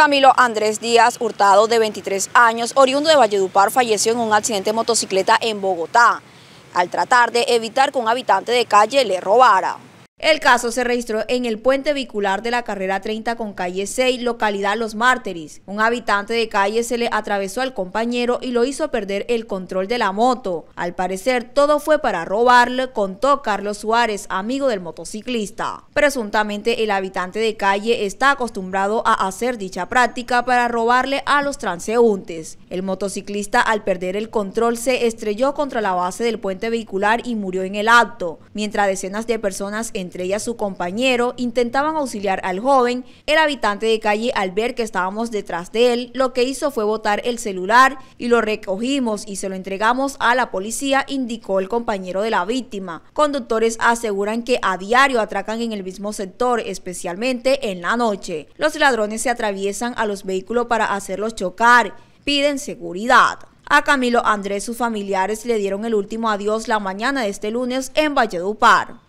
Camilo Andrés Díaz Hurtado, de 23 años, oriundo de Valledupar, falleció en un accidente de motocicleta en Bogotá, al tratar de evitar que un habitante de calle le robara. El caso se registró en el puente vehicular de la carrera 30 con calle 6, localidad Los Mártires. Un habitante de calle se le atravesó al compañero y lo hizo perder el control de la moto. Al parecer, todo fue para robarle, contó Carlos Suárez, amigo del motociclista. Presuntamente, el habitante de calle está acostumbrado a hacer dicha práctica para robarle a los transeúntes. El motociclista, al perder el control, se estrelló contra la base del puente vehicular y murió en el acto, mientras decenas de personas en entre ellas su compañero, intentaban auxiliar al joven. El habitante de calle, al ver que estábamos detrás de él, lo que hizo fue botar el celular y lo recogimos y se lo entregamos a la policía, indicó el compañero de la víctima. Conductores aseguran que a diario atracan en el mismo sector, especialmente en la noche. Los ladrones se atraviesan a los vehículos para hacerlos chocar. Piden seguridad. A Camilo Andrés sus familiares le dieron el último adiós la mañana de este lunes en Valledupar.